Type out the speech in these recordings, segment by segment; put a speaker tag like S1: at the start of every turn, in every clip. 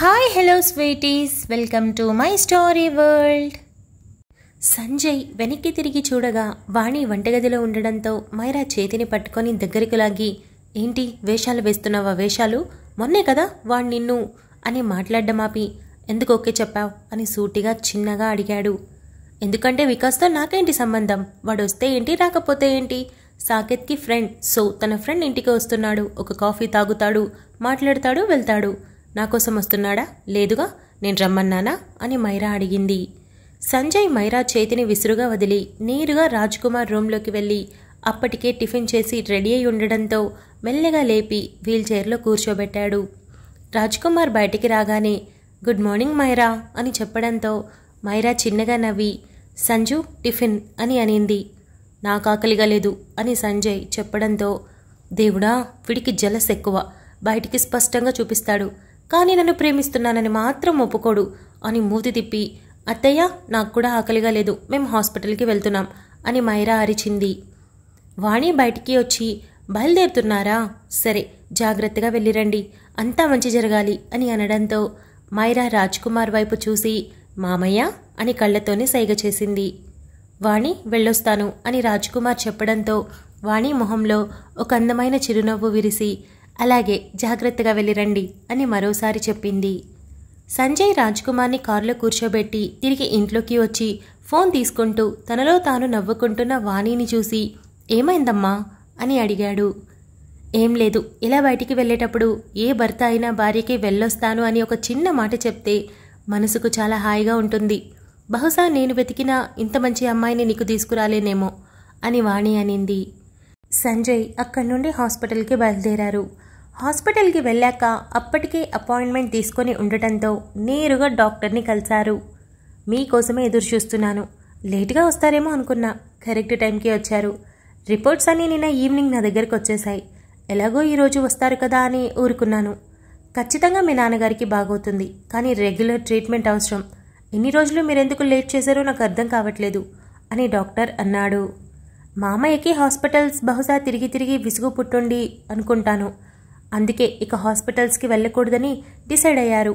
S1: hi hello sweeties welcome to my story world Sanjay వెనక్కి తిరిగి చూడగా వాణి వంటగదిలో ఉండడంతో మైరా చేతిని పట్టుకొని దగ్గరికి లాగి ఏంటి వేషాలు వేస్తున్నావా వేషాలు మొన్నే కదా వాడు నిన్ను అని మాట్లాడ్డమాపి ఎందుకు ఓకే చెప్పావు అని సూటిగా చిన్నగా అడిగాడు ఎందుకంటే వికాస్తో నాకేంటి సంబంధం వాడు వస్తే ఏంటి రాకపోతే ఏంటి సాకేత్కి ఫ్రెండ్ సో తన ఫ్రెండ్ ఇంటికి వస్తున్నాడు ఒక కాఫీ తాగుతాడు మాట్లాడతాడు వెళ్తాడు నా కోసం వస్తున్నాడా లేదుగా నేను రమ్మన్నానా అని మైరా అడిగింది సంజయ్ మైరా చేతిని విసురుగా వదిలి నేరుగా రాజ్కుమార్ రూమ్లోకి వెళ్ళి అప్పటికే టిఫిన్ చేసి రెడీ అయి ఉండడంతో మెల్లగా లేపి వీల్చైర్లో కూర్చోబెట్టాడు రాజ్కుమార్ బయటికి రాగానే గుడ్ మార్నింగ్ మైరా అని చెప్పడంతో మైరా చిన్నగా నవ్వి సంజు టిఫిన్ అని అనింది నాకాకలిగా లేదు అని సంజయ్ చెప్పడంతో దేవుడా విడికి జలస్ ఎక్కువ బయటికి స్పష్టంగా చూపిస్తాడు కానీ నన్ను ప్రేమిస్తున్నానని మాత్రం ఒప్పుకోడు అని మూతి తిప్పి అత్తయ్య నాకు కూడా ఆకలిగా లేదు మేము హాస్పిటల్కి వెళ్తున్నాం అని మైరా అరిచింది వాణి బయటికి వచ్చి బయలుదేరుతున్నారా సరే జాగ్రత్తగా వెళ్ళిరండి అంతా మంచి జరగాలి అని అనడంతో మైరా రాజ్కుమార్ వైపు చూసి మామయ్య అని కళ్ళతోనే సైగ చేసింది వాణి వెళ్ళొస్తాను అని రాజ్కుమార్ చెప్పడంతో వాణి మొహంలో ఒక అందమైన చిరునవ్వు విరిసి అలాగే జాగ్రత్తగా వెళ్ళిరండి అని మరోసారి చెప్పింది సంజయ్ రాజ్కుమార్ని కారులో కూర్చోబెట్టి తిరిగి ఇంట్లోకి వచ్చి ఫోన్ తీసుకుంటూ తనలో తాను నవ్వుకుంటున్న వాణిని చూసి ఏమైందమ్మా అని అడిగాడు ఏం లేదు ఇలా బయటికి వెళ్ళేటప్పుడు ఏ భర్త అయినా భార్యకి వెళ్ళొస్తాను అని ఒక చిన్న మాట చెప్తే మనసుకు చాలా హాయిగా ఉంటుంది బహుశా నేను వెతికిన ఇంత మంచి అమ్మాయిని నీకు తీసుకురాలేనేమో అని వాణి అనింది సంజయ్ అక్కడి నుండి హాస్పిటల్కి బయలుదేరారు హాస్పిటల్కి వెళ్ళాక అప్పటికే అపాయింట్మెంట్ తీసుకొని ఉండటంతో నేరుగా డాక్టర్ని కలిశారు మీకోసమే ఎదురు చూస్తున్నాను లేటుగా వస్తారేమో అనుకున్నా కరెక్ట్ టైంకి వచ్చారు రిపోర్ట్స్ అన్నీ నిన్న ఈవినింగ్ నా దగ్గరకు వచ్చేసాయి ఎలాగో ఈరోజు వస్తారు కదా అని ఊరుకున్నాను ఖచ్చితంగా మీ నాన్నగారికి బాగోతుంది కానీ రెగ్యులర్ ట్రీట్మెంట్ అవసరం ఎన్ని రోజులు మీరెందుకు లేట్ చేశారో నాకు అర్థం కావట్లేదు అని డాక్టర్ అన్నాడు మామయ్యకి హాస్పిటల్స్ బహుశా తిరిగి తిరిగి విసుగు పుట్టుండి అనుకుంటాను అందుకే ఇక హాస్పిటల్స్కి వెళ్ళకూడదని డిసైడ్ అయ్యారు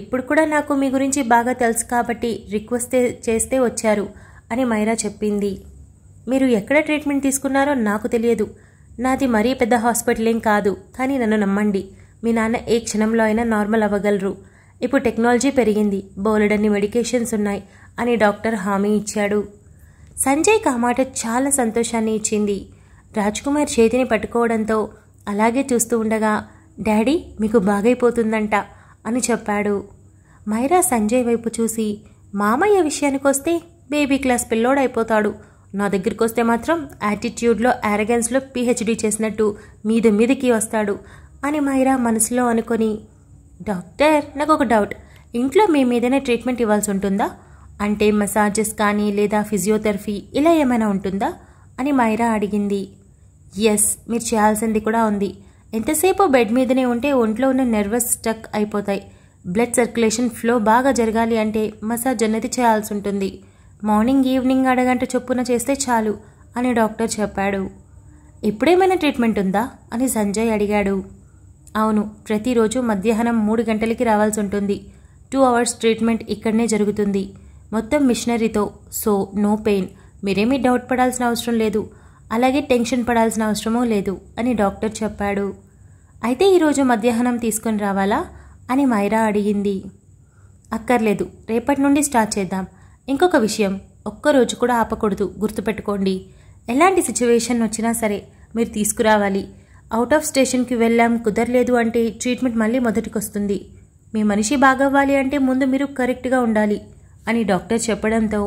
S1: ఇప్పుడు కూడా నాకు మీ గురించి బాగా తెలుసు కాబట్టి రిక్వెస్ట్ చేస్తే వచ్చారు అని మైరా చెప్పింది మీరు ఎక్కడ ట్రీట్మెంట్ తీసుకున్నారో నాకు తెలియదు నాది మరీ పెద్ద హాస్పిటల్ ఏం కాదు కానీ నన్ను నమ్మండి మీ నాన్న ఏ క్షణంలో అయినా నార్మల్ అవ్వగలరు ఇప్పుడు టెక్నాలజీ పెరిగింది బోలెడన్ని మెడికేషన్స్ ఉన్నాయి అని డాక్టర్ హామీ ఇచ్చాడు సంజయ్కి ఆ మాట చాలా సంతోషాన్ని ఇచ్చింది రాజ్కుమార్ చేతిని పట్టుకోవడంతో అలాగే చూస్తూ ఉండగా డాడీ మీకు బాగైపోతుందంట అని చెప్పాడు మైరా సంజయ్ వైపు చూసి మామయ్య విషయానికి వస్తే బేబీ క్లాస్ పిల్లోడైపోతాడు నా దగ్గరికి వస్తే మాత్రం యాటిట్యూడ్లో యారగెన్స్లో పిహెచ్డీ చేసినట్టు మీద మీదకి వస్తాడు అని మైరా మనసులో అనుకొని డాక్టర్ నాకు ఒక డౌట్ ఇంట్లో మీ మీదనే ట్రీట్మెంట్ ఇవ్వాల్సి ఉంటుందా అంటే మసాజెస్ కానీ లేదా ఫిజియోథెరపీ ఇలా ఏమైనా ఉంటుందా అని మైరా అడిగింది ఎస్ మీరు చేయాల్సింది కూడా ఉంది ఎంతసేపు బెడ్ మీదనే ఉంటే ఒంట్లో ఉన్న నర్వస్ స్టక్ అయిపోతాయి బ్లడ్ సర్క్యులేషన్ ఫ్లో బాగా జరగాలి అంటే మసాజ్ అనేది చేయాల్సి ఉంటుంది మార్నింగ్ ఈవినింగ్ అడగంట చొప్పున చేస్తే చాలు అని డాక్టర్ చెప్పాడు ఇప్పుడేమైనా ట్రీట్మెంట్ ఉందా అని సంజయ్ అడిగాడు అవును ప్రతిరోజు మధ్యాహ్నం మూడు గంటలకి రావాల్సి ఉంటుంది టూ అవర్స్ ట్రీట్మెంట్ ఇక్కడనే జరుగుతుంది మొత్తం మిషనరీతో సో నో పెయిన్ మీరేమీ డౌట్ పడాల్సిన అవసరం లేదు అలాగే టెన్షన్ పడాల్సిన అవసరమూ లేదు అని డాక్టర్ చెప్పాడు అయితే ఈరోజు మధ్యాహ్నం తీసుకొని రావాలా అని మైరా అడిగింది అక్కర్లేదు రేపటి నుండి స్టార్ట్ చేద్దాం ఇంకొక విషయం ఒక్కరోజు కూడా ఆపకూడదు గుర్తుపెట్టుకోండి ఎలాంటి సిచ్యువేషన్ వచ్చినా సరే మీరు తీసుకురావాలి అవుట్ ఆఫ్ స్టేషన్కి వెళ్ళాం కుదరలేదు అంటే ట్రీట్మెంట్ మళ్ళీ మొదటికొస్తుంది మీ మనిషి బాగవ్వాలి అంటే ముందు మీరు కరెక్ట్గా ఉండాలి అని డాక్టర్ చెప్పడంతో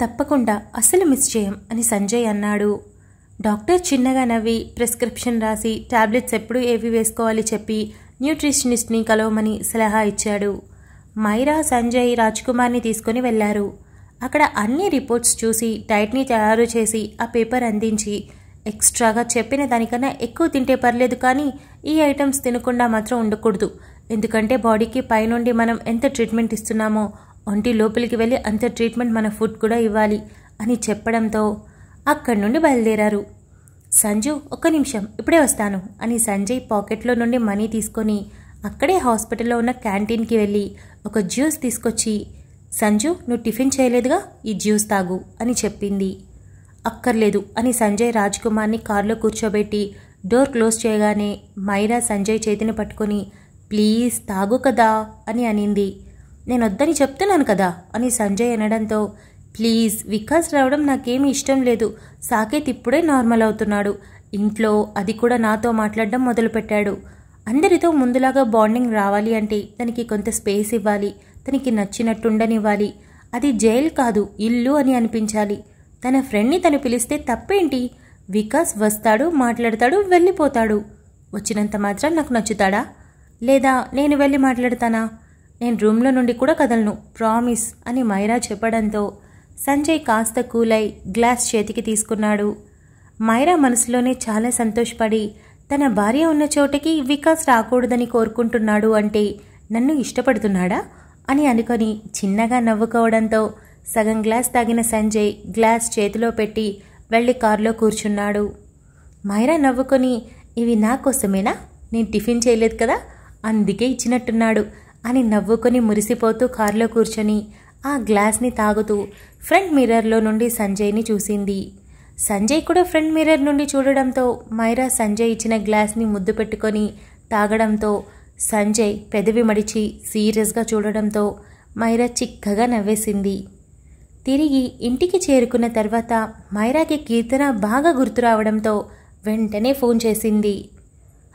S1: తప్పకుండా అసలు మిస్ చేయం అని సంజయ్ అన్నాడు డాక్టర్ చిన్నగా నవ్వి ప్రిస్క్రిప్షన్ రాసి టాబ్లెట్స్ ఎప్పుడు ఏవి వేసుకోవాలి చెప్పి న్యూట్రిషనిస్ట్ని కలవమని సలహా ఇచ్చాడు మైరా సంజయ్ రాజ్కుమార్ని తీసుకుని వెళ్లారు అక్కడ అన్ని రిపోర్ట్స్ చూసి డైట్ని తయారు చేసి ఆ పేపర్ అందించి ఎక్స్ట్రాగా చెప్పిన దానికన్నా ఎక్కువ తింటే పర్లేదు కానీ ఈ ఐటమ్స్ తినకుండా మాత్రం ఉండకూడదు ఎందుకంటే బాడీకి పైనుండి మనం ఎంత ట్రీట్మెంట్ ఇస్తున్నామో ఒంటి లోపలికి వెళ్ళి అంత ట్రీట్మెంట్ మన ఫుడ్ కూడా ఇవ్వాలి అని చెప్పడంతో అక్కడి నుండి బయలుదేరారు సంజు ఒక్క నిమిషం ఇప్పుడే వస్తాను అని సంజయ్ పాకెట్లో నుండి మనీ తీసుకొని అక్కడే హాస్పిటల్లో ఉన్న క్యాంటీన్కి వెళ్ళి ఒక జ్యూస్ తీసుకొచ్చి సంజు నువ్వు టిఫిన్ చేయలేదుగా ఈ జ్యూస్ తాగు అని చెప్పింది అక్కర్లేదు అని సంజయ్ రాజ్కుమార్ని కారులో కూర్చోబెట్టి డోర్ క్లోజ్ చేయగానే మైరా సంజయ్ చేతిని పట్టుకొని ప్లీజ్ తాగు కదా అని అనింది నేను వద్దని చెప్తున్నాను కదా అని సంజయ్ అనడంతో ప్లీజ్ వికాస్ రావడం నాకేమీ ఇష్టం లేదు సాకేత్ ఇప్పుడే నార్మల్ అవుతున్నాడు ఇంట్లో అది కూడా నాతో మాట్లాడడం మొదలుపెట్టాడు అందరితో ముందులాగా బాండింగ్ రావాలి అంటే తనకి కొంత స్పేస్ ఇవ్వాలి తనకి నచ్చినట్టుండనివ్వాలి అది జైల్ కాదు ఇల్లు అని అనిపించాలి తన ఫ్రెండ్ని తను పిలిస్తే తప్పేంటి వికాస్ వస్తాడు మాట్లాడతాడు వెళ్ళిపోతాడు వచ్చినంత మాత్రం నాకు నచ్చుతాడా లేదా నేను వెళ్ళి మాట్లాడతానా నేను రూమ్లో నుండి కూడా కదలను ప్రామిస్ అని మైరా చెప్పడంతో సంజయ్ కాస్త కూలై గ్లాస్ చేతికి తీసుకున్నాడు మైరా మనసులోనే చాలా సంతోషపడి తన భార్య ఉన్న చోటకి వికాస్ రాకూడదని కోరుకుంటున్నాడు అంటే నన్ను ఇష్టపడుతున్నాడా అని అనుకొని చిన్నగా నవ్వుకోవడంతో సగం గ్లాస్ తాగిన సంజయ్ గ్లాస్ చేతిలో పెట్టి వెళ్ళి కారులో కూర్చున్నాడు మైరా నవ్వుకొని ఇవి నా కోసమేనా నేను టిఫిన్ చేయలేదు కదా అందుకే ఇచ్చినట్టున్నాడు అని నవ్వుకొని మురిసిపోతూ కారులో కూర్చొని ఆ గ్లాస్ని తాగుతూ ఫ్రంట్ మిర్రర్లో నుండి సంజయ్ని చూసింది సంజయ్ కూడా ఫ్రంట్ మిర్రర్ నుండి చూడడంతో మైరా సంజయ్ ఇచ్చిన గ్లాస్ని ముద్దు పెట్టుకొని తాగడంతో సంజయ్ పెదవి మడిచి సీరియస్గా చూడడంతో మైరా చిక్కగా నవ్వేసింది తిరిగి ఇంటికి చేరుకున్న తర్వాత మైరాకి కీర్తన బాగా గుర్తు రావడంతో వెంటనే ఫోన్ చేసింది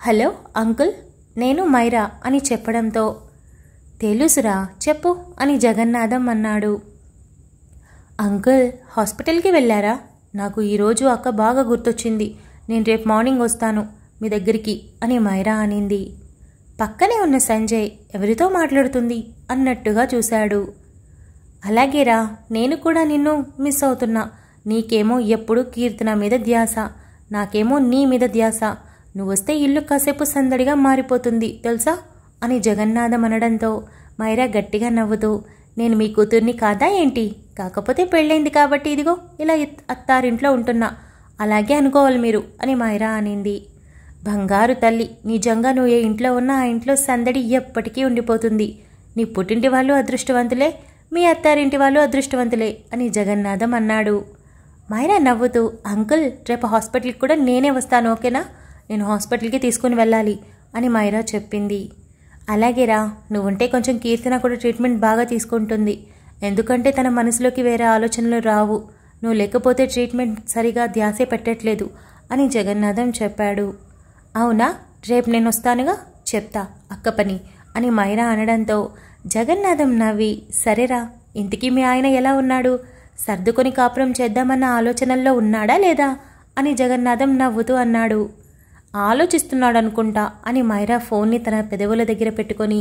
S1: హలో అంకుల్ నేను మైరా అని చెప్పడంతో తెలుసురా చెప్పు అని జగన్నాథం అన్నాడు అంకుల్ హాస్పిటల్కి వెళ్ళారా నాకు ఈరోజు అక్క బాగా గుర్తొచ్చింది నేను రేపు మార్నింగ్ వస్తాను మీ దగ్గరికి అని మైరా అనింది పక్కనే ఉన్న సంజయ్ ఎవరితో మాట్లాడుతుంది అన్నట్టుగా చూశాడు అలాగేరా నేను కూడా నిన్ను మిస్ అవుతున్నా నీకేమో ఎప్పుడు కీర్తన మీద ధ్యాస నాకేమో నీ మీద ధ్యాస నువ్వొస్తే ఇల్లు కాసేపు సందడిగా మారిపోతుంది తెలుసా అని జగన్నాథం అనడంతో మైరా గట్టిగా నవ్వుతూ నేను మీ కూతుర్ని కాదా ఏంటి కాకపోతే పెళ్ళైంది కాబట్టి ఇదిగో ఇలా అత్తారింట్లో ఉంటున్నా అలాగే అనుకోవాలి మీరు అని మైరా అనింది బంగారు తల్లి నిజంగా నువ్వు ఏ ఇంట్లో ఉన్నా ఆ ఇంట్లో సందడి ఎప్పటికీ ఉండిపోతుంది నీ పుట్టింటి వాళ్ళు అదృష్టవంతులే మీ అత్తారింటి వాళ్ళు అదృష్టవంతులే అని జగన్నాథం అన్నాడు మైరా నవ్వుతూ అంకుల్ రేపు హాస్పిటల్కి కూడా నేనే వస్తాను ఓకేనా నేను హాస్పిటల్కి తీసుకుని వెళ్ళాలి అని మైరా చెప్పింది అలాగేరా నువ్వుంటే కొంచెం కీర్తన కూడా ట్రీట్మెంట్ బాగా తీసుకుంటుంది ఎందుకంటే తన మనసులోకి వేరే ఆలోచనలు రావు నువ్వు లేకపోతే ట్రీట్మెంట్ సరిగా ధ్యాసే పెట్టట్లేదు అని జగన్నాథం చెప్పాడు అవునా రేపు నేను వస్తానుగా చెప్తా అక్క పని అని మైరా అనడంతో జగన్నాథం నవ్వి సరేరా ఇంతకీ మీ ఆయన ఎలా ఉన్నాడు సర్దుకొని కాపురం చేద్దామన్న ఆలోచనల్లో ఉన్నాడా లేదా అని జగన్నాథం నవ్వుతూ అన్నాడు ఆలోచిస్తున్నాడు అనుకుంటా అని మైరా ఫోన్ని తన పెదవుల దగ్గర పెట్టుకొని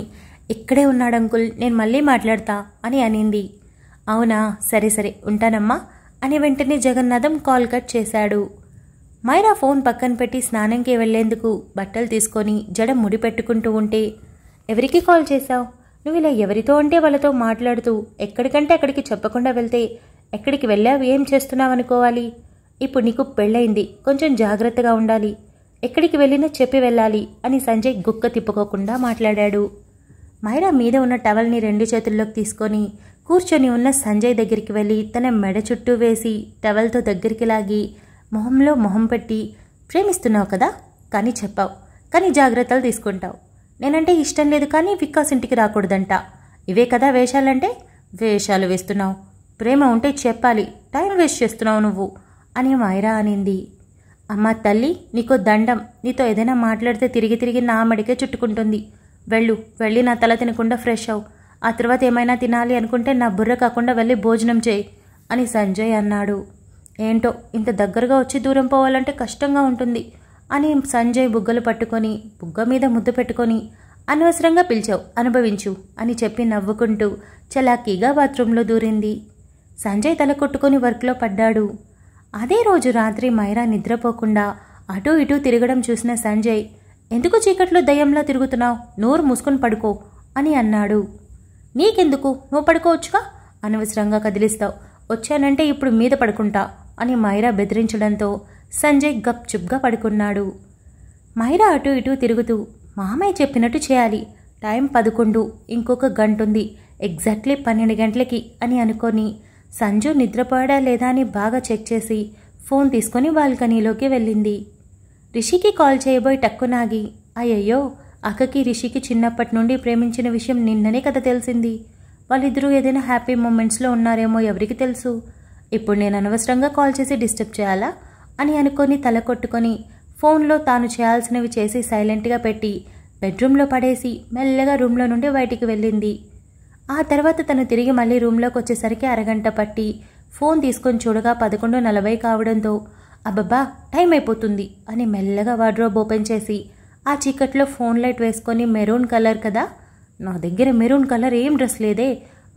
S1: ఇక్కడే ఉన్నాడు అంకుల్ నేను మళ్ళీ మాట్లాడతా అని అనింది అవునా సరే సరే ఉంటానమ్మా అని వెంటనే జగన్నాథం కాల్ కట్ చేశాడు మైరా ఫోన్ పక్కన పెట్టి స్నానంకి వెళ్లేందుకు బట్టలు తీసుకొని జడ ముడి పెట్టుకుంటూ ఉంటే ఎవరికి కాల్ చేశావు నువ్వు ఇలా ఎవరితో అంటే వాళ్ళతో మాట్లాడుతూ ఎక్కడికంటే అక్కడికి చెప్పకుండా వెళ్తే ఎక్కడికి వెళ్ళావు ఏం చేస్తున్నావు అనుకోవాలి ఇప్పుడు నీకు పెళ్ళయింది కొంచెం జాగ్రత్తగా ఉండాలి ఎక్కడికి వెళ్ళినా చెప్పి వెళ్ళాలి అని సంజయ్ గుక్క తిప్పుకోకుండా మాట్లాడాడు మైరా మీద ఉన్న టవల్ని రెండు చేతుల్లోకి తీసుకొని కూర్చొని ఉన్న సంజయ్ దగ్గరికి వెళ్ళి తన మెడ చుట్టూ వేసి టవల్తో దగ్గరికి లాగి మొహంలో మొహం పెట్టి ప్రేమిస్తున్నావు కదా కానీ చెప్పావు కానీ జాగ్రత్తలు తీసుకుంటావు నేనంటే ఇష్టం లేదు కానీ వికాస్ ఇంటికి రాకూడదంట ఇవే కదా వేషాలంటే వేషాలు వేస్తున్నావు ప్రేమ ఉంటే చెప్పాలి టైం వేస్ట్ చేస్తున్నావు నువ్వు అని మైరా అనింది అమ్మ తల్లి నీకో దండం నీతో ఏదైనా మాట్లాడితే తిరిగి తిరిగి నా మడికే చుట్టుకుంటుంది వెళ్ళు వెళ్ళి నా తల తినకుండా ఫ్రెష్ అవు ఆ తర్వాత ఏమైనా తినాలి అనుకుంటే నా బుర్ర కాకుండా వెళ్ళి భోజనం చేయి అని సంజయ్ అన్నాడు ఏంటో ఇంత దగ్గరగా వచ్చి దూరం పోవాలంటే కష్టంగా ఉంటుంది అని సంజయ్ బుగ్గలు పట్టుకొని బుగ్గ మీద ముద్దు పెట్టుకొని అనవసరంగా పిలిచావు అనుభవించు అని చెప్పి నవ్వుకుంటూ చలాకీగా బాత్రూంలో దూరింది సంజయ్ తల కొట్టుకొని వర్క్లో పడ్డాడు అదే రోజు రాత్రి మైరా నిద్రపోకుండా అటూ ఇటూ తిరగడం చూసిన సంజయ్ ఎందుకు చీకట్లో దయ్యంలా తిరుగుతున్నావు నోరు మూసుకొని పడుకో అని అన్నాడు నీకెందుకు నువ్వు పడుకోవచ్చుగా అనవసరంగా కదిలిస్తావు వచ్చానంటే ఇప్పుడు మీద పడుకుంటా అని మైరా బెదిరించడంతో సంజయ్ గప్చుప్గా పడుకున్నాడు మైరా అటు ఇటు తిరుగుతూ మామయ్య చెప్పినట్టు చేయాలి టైం పదకొండు ఇంకొక గంటుంది ఎగ్జాక్ట్లీ పన్నెండు గంటలకి అని అనుకొని సంజు నిద్రపోయాడా లేదా అని బాగా చెక్ చేసి ఫోన్ తీసుకొని బాల్కనీలోకి వెళ్ళింది రిషికి కాల్ చేయబోయి టక్కునాగి అయ్యయ్యో అక్కకి రిషికి చిన్నప్పటి నుండి ప్రేమించిన విషయం నిన్ననే కథ తెలిసింది వాళ్ళిద్దరూ ఏదైనా హ్యాపీ మూమెంట్స్లో ఉన్నారేమో ఎవరికి తెలుసు ఇప్పుడు నేను అనవసరంగా కాల్ చేసి డిస్టర్బ్ చేయాలా అని అనుకొని తల కొట్టుకొని ఫోన్లో తాను చేయాల్సినవి చేసి సైలెంట్గా పెట్టి బెడ్రూమ్లో పడేసి మెల్లగా రూమ్లో నుండి బయటికి వెళ్ళింది ఆ తర్వాత తను తిరిగి మళ్ళీ రూమ్లోకి వచ్చేసరికి అరగంట పట్టి ఫోన్ తీసుకొని చూడగా పదకొండు నలభై కావడంతో అబ్బబ్బా టైం అయిపోతుంది అని మెల్లగా వార్డ్రోబ్ ఓపెన్ చేసి ఆ చీకట్లో ఫోన్ లైట్ వేసుకొని మెరూన్ కలర్ కదా నా దగ్గర మెరూన్ కలర్ ఏం డ్రెస్ లేదే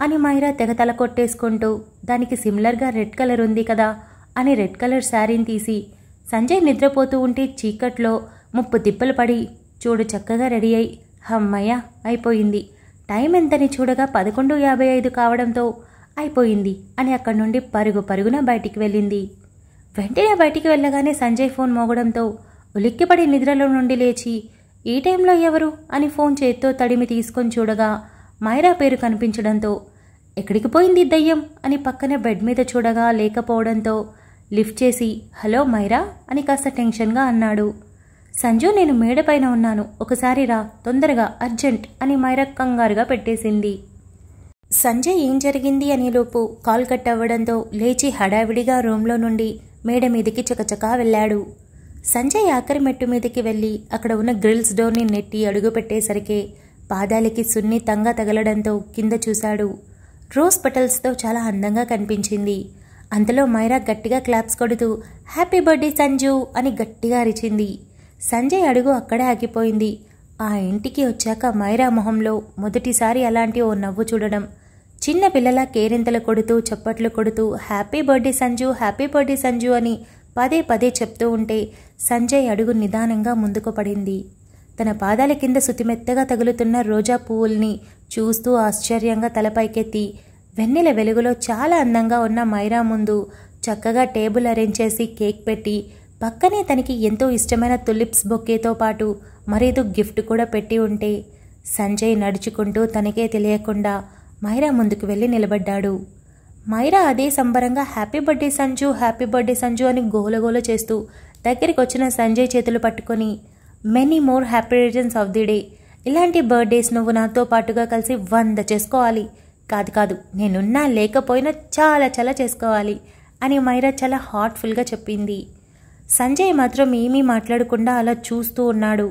S1: అని మైరా తెగ తల కొట్టేసుకుంటూ దానికి సిమిలర్గా రెడ్ కలర్ ఉంది కదా అని రెడ్ కలర్ శారీని తీసి సంజయ్ నిద్రపోతూ ఉంటే చీకట్లో ముప్పు తిప్పలు పడి చూడు చక్కగా రెడీ అయి హమ్మయ్య అయిపోయింది టైం ఎంతని చూడగా పదకొండు యాభై ఐదు కావడంతో అయిపోయింది అని అక్కడి నుండి పరుగు పరుగున బయటికి వెళ్ళింది వెంటనే బయటికి వెళ్ళగానే సంజయ్ ఫోన్ మోగడంతో ఉలిక్కిపడి నిద్రలో నుండి లేచి ఈ టైంలో ఎవరు అని ఫోన్ చేత్తో తడిమి తీసుకొని చూడగా మైరా పేరు కనిపించడంతో ఎక్కడికి పోయింది దయ్యం అని పక్కనే బెడ్ మీద చూడగా లేకపోవడంతో లిఫ్ట్ చేసి హలో మైరా అని కాస్త టెన్షన్గా అన్నాడు సంజు నేను మేడపైన ఉన్నాను ఒకసారి రా తొందరగా అర్జెంట్ అని మైరా కంగారుగా పెట్టేసింది సంజయ్ ఏం జరిగింది అనేలోపు కాల్ కట్ అవ్వడంతో లేచి హడావిడిగా రూమ్లో నుండి మేడ మీదకి చకచకా వెళ్ళాడు సంజయ్ ఆఖరి మెట్టు మీదకి వెళ్ళి అక్కడ ఉన్న గ్రిల్స్ డోర్ని నెట్టి అడుగు పెట్టేసరికి పాదాలకి సున్నితంగా తగలడంతో కింద చూశాడు రోజ్ పెటల్స్తో చాలా అందంగా కనిపించింది అంతలో మైరా గట్టిగా క్లాప్స్ కొడుతూ హ్యాపీ బర్త్డే సంజు అని గట్టిగా అరిచింది సంజయ్ అడుగు అక్కడే ఆగిపోయింది ఆ ఇంటికి వచ్చాక మైరా మొహంలో మొదటిసారి అలాంటి ఓ నవ్వు చూడడం చిన్న పిల్లల కేరింతలు కొడుతూ చప్పట్లు కొడుతూ happy birthday Sanju happy birthday Sanju అని పదే పదే చెప్తూ ఉంటే సంజయ్ అడుగు నిదానంగా ముందుకు పడింది తన పాదాల కింద సుతిమెత్తగా తగులుతున్న రోజా పువ్వుల్ని చూస్తూ ఆశ్చర్యంగా తలపైకెత్తి వెన్నెల వెలుగులో చాలా అందంగా ఉన్న మైరా ముందు చక్కగా టేబుల్ అరేంజ్ చేసి కేక్ పెట్టి పక్కనే తనకి ఎంతో ఇష్టమైన తులిప్స్ బొక్కేతో పాటు మరేదో గిఫ్ట్ కూడా పెట్టి ఉంటే సంజయ్ నడుచుకుంటూ తనకే తెలియకుండా మైరా ముందుకు వెళ్ళి నిలబడ్డాడు మైరా అదే సంబరంగా happy birthday Sanju happy birthday Sanju అని గోలగోల చేస్తూ దగ్గరికి వచ్చిన సంజయ్ చేతులు పట్టుకొని many more happy returns of the day ఇలాంటి బర్త్డేస్ నువ్వు నాతో పాటుగా కలిసి వంద చేసుకోవాలి కాదు కాదు నేనున్నా లేకపోయినా చాలా చాలా చేసుకోవాలి అని మైరా చాలా హార్ట్ఫుల్గా చెప్పింది సంజయ్ మాత్రం ఏమీ మాట్లాడకుండా అలా చూస్తూ ఉన్నాడు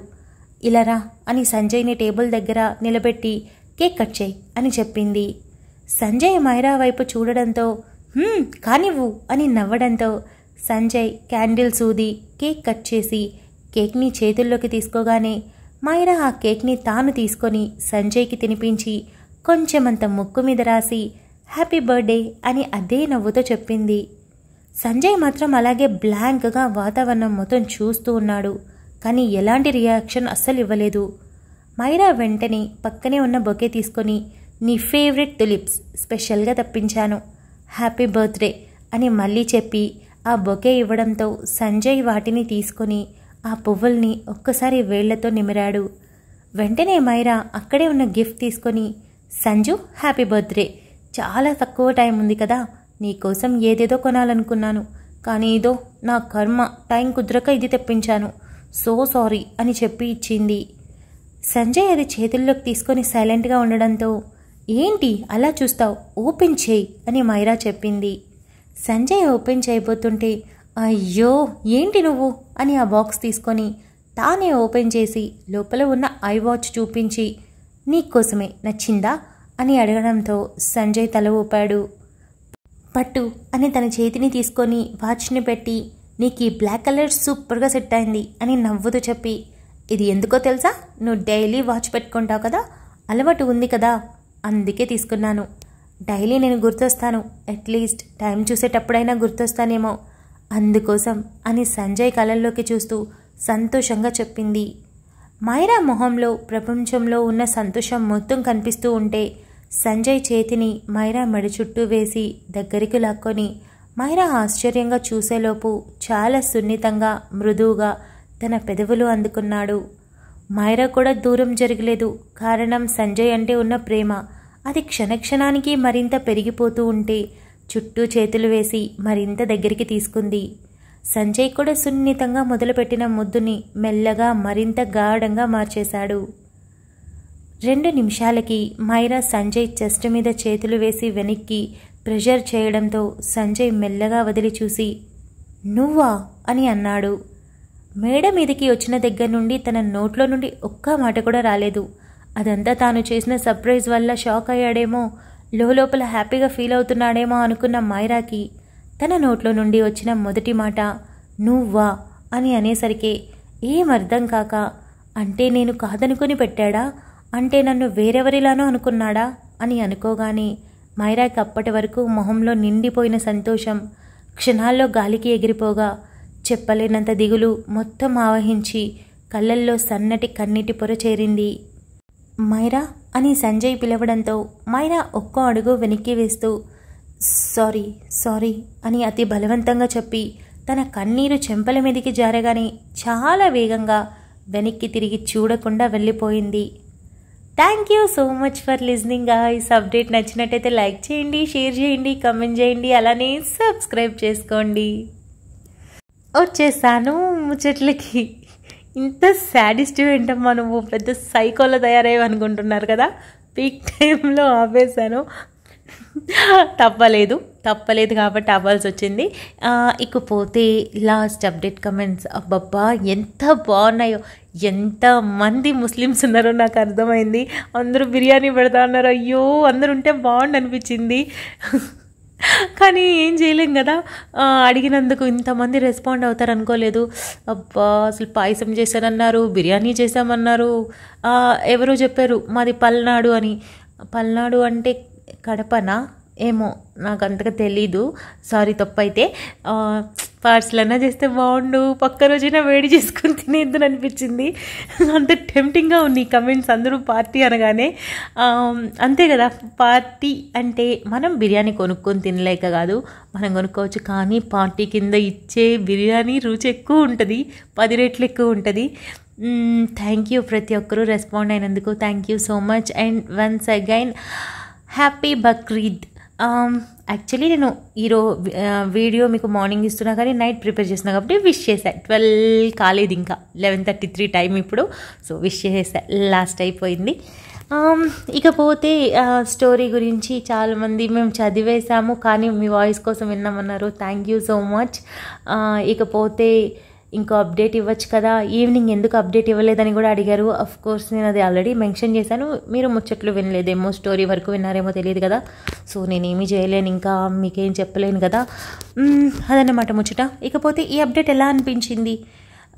S1: ఇలారా అని సంజయ్ని టేబుల్ దగ్గర నిలబెట్టి కేక్ కట్ చేయి అని చెప్పింది సంజయ్ మైరా వైపు చూడడంతో కానివ్వు అని నవ్వడంతో సంజయ్ క్యాండిల్ సూది కేక్ కట్ చేసి కేక్ని చేతుల్లోకి తీసుకోగానే మైరా ఆ కేక్ని తాను తీసుకొని సంజయ్కి తినిపించి కొంచెమంత ముక్కు మీద రాసి హ్యాపీ బర్త్డే అని అదే నవ్వుతో చెప్పింది సంజయ్ మాత్రం అలాగే బ్లాంక్గా వాతావరణం మొత్తం చూస్తూ ఉన్నాడు కానీ ఎలాంటి రియాక్షన్ అస్సలు ఇవ్వలేదు మైరా వెంటనే పక్కనే ఉన్న బొకే తీసుకొని నీ ఫేవరెట్ తులిప్స్ స్పెషల్గా తప్పించాను హ్యాపీ బర్త్డే అని మళ్ళీ చెప్పి ఆ బొకే ఇవ్వడంతో సంజయ్ వాటిని తీసుకొని ఆ పువ్వుల్ని ఒక్కసారి వేళ్లతో నిమిరాడు వెంటనే మైరా అక్కడే ఉన్న గిఫ్ట్ తీసుకొని సంజు హ్యాపీ బర్త్డే చాలా తక్కువ టైం ఉంది కదా నీకోసం ఏదేదో కొనాలనుకున్నాను కానీ ఏదో నా కర్మ టైం కుదరక ఇది తెప్పించాను సో సారీ అని చెప్పి ఇచ్చింది సంజయ్ అది చేతుల్లోకి తీసుకొని సైలెంట్గా ఉండడంతో ఏంటి అలా చూస్తావు ఓపెన్ చేయి అని మైరా చెప్పింది సంజయ్ ఓపెన్ చేయబోతుంటే అయ్యో ఏంటి నువ్వు అని ఆ బాక్స్ తీసుకొని తానే ఓపెన్ చేసి లోపల ఉన్న ఐ వాచ్ చూపించి నీకోసమే నచ్చిందా అని అడగడంతో సంజయ్ తల ఊపాడు పట్టు అని తన చేతిని తీసుకొని వాచ్ని పెట్టి నీకు ఈ బ్లాక్ కలర్ సూపర్గా సెట్ అయింది అని నవ్వుతూ చెప్పి ఇది ఎందుకో తెలుసా నువ్వు డైలీ వాచ్ పెట్టుకుంటావు కదా అలవాటు ఉంది కదా అందుకే తీసుకున్నాను డైలీ నేను గుర్తొస్తాను అట్లీస్ట్ టైం చూసేటప్పుడైనా గుర్తొస్తానేమో అందుకోసం అని సంజయ్ కళల్లోకి చూస్తూ సంతోషంగా చెప్పింది మైరా మొహంలో ప్రపంచంలో ఉన్న సంతోషం మొత్తం కనిపిస్తూ ఉంటే సంజయ్ చేతిని మైరా మెడ చుట్టూ వేసి దగ్గరికి లాక్కొని మైరా ఆశ్చర్యంగా చూసేలోపు చాలా సున్నితంగా మృదువుగా తన పెదవులు అందుకున్నాడు మైరా కూడా దూరం జరగలేదు కారణం సంజయ్ అంటే ఉన్న ప్రేమ అది క్షణక్షణానికి మరింత పెరిగిపోతూ ఉంటే చుట్టూ చేతులు వేసి మరింత దగ్గరికి తీసుకుంది సంజయ్ కూడా సున్నితంగా మొదలుపెట్టిన ముద్దుని మెల్లగా మరింత గాఢంగా మార్చేశాడు రెండు నిమిషాలకి మైరా సంజయ్ చెస్ట్ మీద చేతులు వేసి వెనక్కి ప్రెషర్ చేయడంతో సంజయ్ మెల్లగా వదిలి చూసి నువ్వా అని అన్నాడు మేడ మీదకి వచ్చిన దగ్గర నుండి తన నోట్లో నుండి ఒక్క మాట కూడా రాలేదు అదంతా తాను చేసిన సర్ప్రైజ్ వల్ల షాక్ అయ్యాడేమో లోపల హ్యాపీగా ఫీల్ అవుతున్నాడేమో అనుకున్న మైరాకి తన నోట్లో నుండి వచ్చిన మొదటి మాట నువ్వా అని అనేసరికి ఏం అర్థం కాక అంటే నేను కాదనుకొని పెట్టాడా అంటే నన్ను వేరెవరిలానో అనుకున్నాడా అని అనుకోగానే మైరాకి అప్పటి వరకు మొహంలో నిండిపోయిన సంతోషం క్షణాల్లో గాలికి ఎగిరిపోగా చెప్పలేనంత దిగులు మొత్తం ఆవహించి కళ్ళల్లో సన్నటి కన్నీటి పొర చేరింది మైరా అని సంజయ్ పిలవడంతో మైరా ఒక్కో అడుగు వెనక్కి వేస్తూ సారీ సారీ అని అతి బలవంతంగా చెప్పి తన కన్నీరు చెంపల మీదికి జారగానే చాలా వేగంగా వెనక్కి తిరిగి చూడకుండా వెళ్ళిపోయింది thank you so much for listening guys update నచ్చినట్టయితే లైక్ చేయండి షేర్ చేయండి కమెంట్ చేయండి అలానే సబ్స్క్రైబ్ చేసుకోండి వచ్చేసాను ముచ్చట్లకి ఇంత శాడిస్ట్ ఏంటో మనము పెద్ద సైకోలో తయారయ్యా అనుకుంటున్నారు కదా పీక్ టైంలో ఆపేశాను తప్పలేదు తప్పలేదు కాబట్టి అవ్వాల్సి వచ్చింది ఇకపోతే లాస్ట్ అప్డేట్ కమెంట్స్ అబ్బబ్బా ఎంత బాగున్నాయో ఎంతమంది ముస్లిమ్స్ ఉన్నారో నాకు అర్థమైంది అందరూ బిర్యానీ పెడతా ఉన్నారు అయ్యో అందరూ ఉంటే బాగుండు అనిపించింది కానీ ఏం చేయలేం కదా అడిగినందుకు ఇంతమంది రెస్పాండ్ అవుతారు అనుకోలేదు అబ్బా అసలు పాయసం చేశానన్నారు బిర్యానీ చేశామన్నారు ఎవరో చెప్పారు మాది పల్నాడు అని పల్నాడు అంటే కడపనా ఏమో నాకు అంతగా తెలీదు సారీ తప్పైతే అన్నా చేస్తే బాగుండు పక్క రోజైనా వేడి చేసుకుని తినేద్దని అనిపించింది అంత టెంప్టింగ్గా ఉంది కమెంట్స్ అందరూ పార్టీ అనగానే అంతే కదా పార్టీ అంటే మనం బిర్యానీ కొనుక్కొని తినలేక కాదు మనం కొనుక్కోవచ్చు కానీ పార్టీ కింద ఇచ్చే బిర్యానీ రుచి ఎక్కువ ఉంటుంది పది రెట్లు ఎక్కువ ఉంటుంది థ్యాంక్ యూ ప్రతి ఒక్కరూ రెస్పాండ్ అయినందుకు thank you so much and once again happy Bakrid actually నేను ఈరో వీడియో మీకు మార్నింగ్ ఇస్తున్నా కానీ నైట్ ప్రిపేర్ చేస్తున్నా కాబట్టి విష్ చేశా ట్వెల్వ్ కాలేదు ఇంకా లెవెన్ థర్టీ త్రీ టైం ఇప్పుడు సో విష్ చేసా లాస్ట్ అయిపోయింది um, ఇకపోతే స్టోరీ గురించి చాలామంది మేము చదివేశాము కానీ మీ వాయిస్ కోసం విన్నామన్నారు థ్యాంక్ యూ సో మచ్ ఇకపోతే ఇంకో అప్డేట్ ఇవ్వచ్చు కదా ఈవినింగ్ ఎందుకు అప్డేట్ ఇవ్వలేదని కూడా అడిగారు అఫ్ కోర్స్ నేను అది ఆల్రెడీ మెన్షన్ చేశాను మీరు ముచ్చట్లు వినలేదేమో స్టోరీ వరకు విన్నారేమో తెలియదు కదా సో నేనేమీ చేయలేను ఇంకా మీకేం చెప్పలేను కదా అదన్నమాట ముచ్చట ఇకపోతే ఈ అప్డేట్ ఎలా అనిపించింది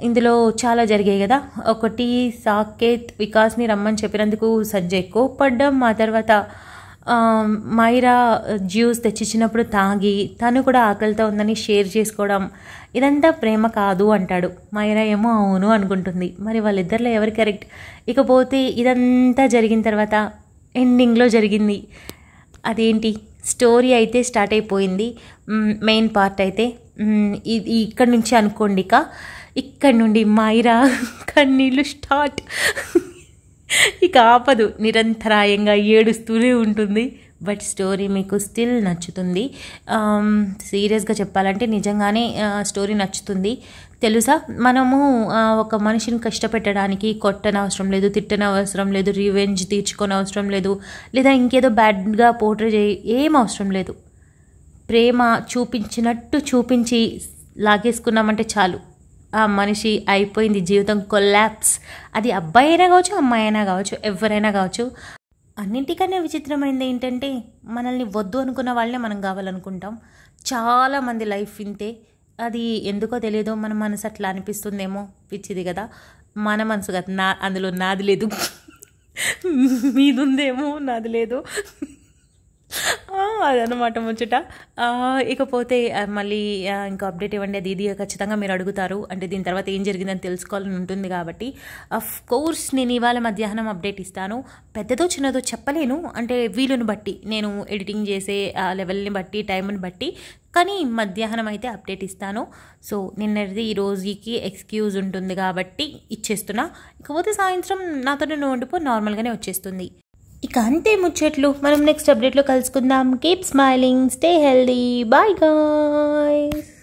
S1: ఇందులో చాలా జరిగాయి కదా ఒకటి సాకేత్ వికాస్ని రమ్మని చెప్పినందుకు సంజయ్ కోప్పడ్డం ఆ తర్వాత మైరా um, జ్యూస్ uh, తెచ్చిచ్చినప్పుడు తాగి తను కూడా ఆకలితో ఉందని షేర్ చేసుకోవడం ఇదంతా ప్రేమ కాదు అంటాడు మైరా ఏమో అవును అనుకుంటుంది మరి వాళ్ళిద్దరిలో ఎవరు కరెక్ట్ ఇకపోతే ఇదంతా జరిగిన తర్వాత ఎండింగ్లో జరిగింది అదేంటి స్టోరీ అయితే స్టార్ట్ అయిపోయింది మెయిన్ mm, పార్ట్ అయితే mm, ఇది ఇక్కడ నుంచి అనుకోండి ఇక ఇక్కడ నుండి మైరా కన్నీళ్ళు స్టార్ట్ ఇక ఆపదు నిరంతరాయంగా ఏడుస్తూనే ఉంటుంది బట్ స్టోరీ మీకు స్టిల్ నచ్చుతుంది సీరియస్గా um, చెప్పాలంటే నిజంగానే స్టోరీ uh, నచ్చుతుంది తెలుసా మనము uh, ఒక మనిషిని కష్టపెట్టడానికి కొట్టని అవసరం లేదు తిట్టని అవసరం లేదు రివెంజ్ తీర్చుకొని అవసరం లేదు లేదా ఇంకేదో బ్యాడ్గా పోర్ట్రే చేయ ఏం అవసరం లేదు ప్రేమ చూపించినట్టు చూపించి లాగేసుకున్నామంటే చాలు ఆ మనిషి అయిపోయింది జీవితం కొల్లాప్స్ అది అబ్బాయి అయినా కావచ్చు అమ్మాయి అయినా కావచ్చు ఎవరైనా కావచ్చు అన్నింటికన్నా విచిత్రమైనది ఏంటంటే మనల్ని వద్దు అనుకున్న వాళ్ళనే మనం కావాలనుకుంటాం చాలామంది లైఫ్ వింటే అది ఎందుకో తెలియదు మన మనసు అట్లా అనిపిస్తుందేమో పిచ్చిది కదా మన మనసు కదా నా అందులో నాది లేదు మీదుందేమో నాది లేదు అదనమాట ముచ్చట ఇకపోతే మళ్ళీ ఇంకా అప్డేట్ ఇవ్వండి అది ఇది ఖచ్చితంగా మీరు అడుగుతారు అంటే దీని తర్వాత ఏం జరిగిందని తెలుసుకోవాలని ఉంటుంది కాబట్టి అఫ్ కోర్స్ నేను ఇవాళ మధ్యాహ్నం అప్డేట్ ఇస్తాను పెద్దదో చిన్నదో చెప్పలేను అంటే వీలుని బట్టి నేను ఎడిటింగ్ చేసే లెవెల్ని బట్టి టైంని బట్టి కానీ మధ్యాహ్నం అయితే అప్డేట్ ఇస్తాను సో నిన్నటిది ఈ రోజుకి ఎక్స్క్యూజ్ ఉంటుంది కాబట్టి ఇచ్చేస్తున్నా ఇకపోతే సాయంత్రం నాతో నువ్వు వండిపో నార్మల్గానే వచ్చేస్తుంది ఇక అంతే ముచ్చట్లు మనం నెక్స్ట్ అప్డేట్లో కలుసుకుందాం keep smiling stay healthy bye guys